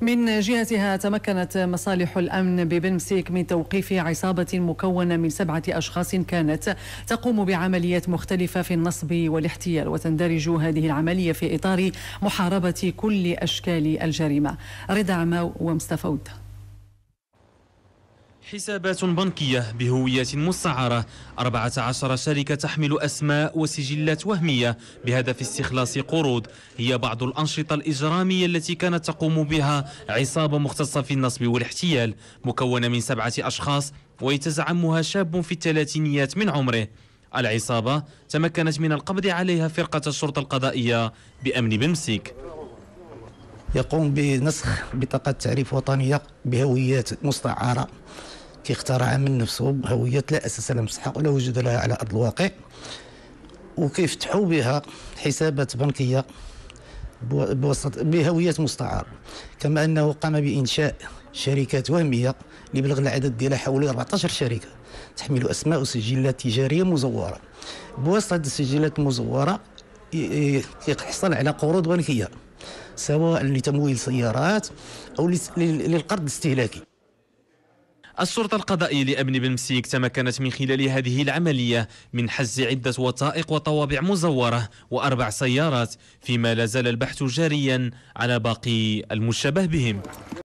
من جهتها تمكنت مصالح الأمن ببنمسيك من توقيف عصابة مكونة من سبعة أشخاص كانت تقوم بعمليات مختلفة في النصب والاحتيال وتندرج هذه العملية في إطار محاربة كل أشكال الجريمة رضا عماو ومصطفى وده حسابات بنكية بهوية مستعارة 14 شركة تحمل أسماء وسجلات وهمية بهدف استخلاص قروض هي بعض الأنشطة الإجرامية التي كانت تقوم بها عصابة مختصة في النصب والاحتيال مكونة من سبعة أشخاص ويتزعمها شاب في الثلاثينيات من عمره العصابة تمكنت من القبض عليها فرقة الشرطة القضائية بأمن بمسك يقوم بنسخ بطاقة تعريف وطنية بهويات مستعارة اخترع من نفسه هويات لا أساس لها من ولا وجود لها على أرض الواقع وكيفتحوا بها حسابات بنكية بواسطة بهوية مستعار كما أنه قام بإنشاء شركات وهمية اللي بلغ العدد ديالها حوالي 14 شركة تحمل أسماء وسجلات تجارية مزورة بواسطة السجلات المزورة يحصل على قروض بنكية سواء لتمويل سيارات أو للقرض الاستهلاكي الشرطة القضائية لأمن بنمسيك تمكنت من خلال هذه العملية من حجز عدة وثائق وطوابع مزورة وأربع سيارات فيما لا زال البحث جاريا على باقي المشبه بهم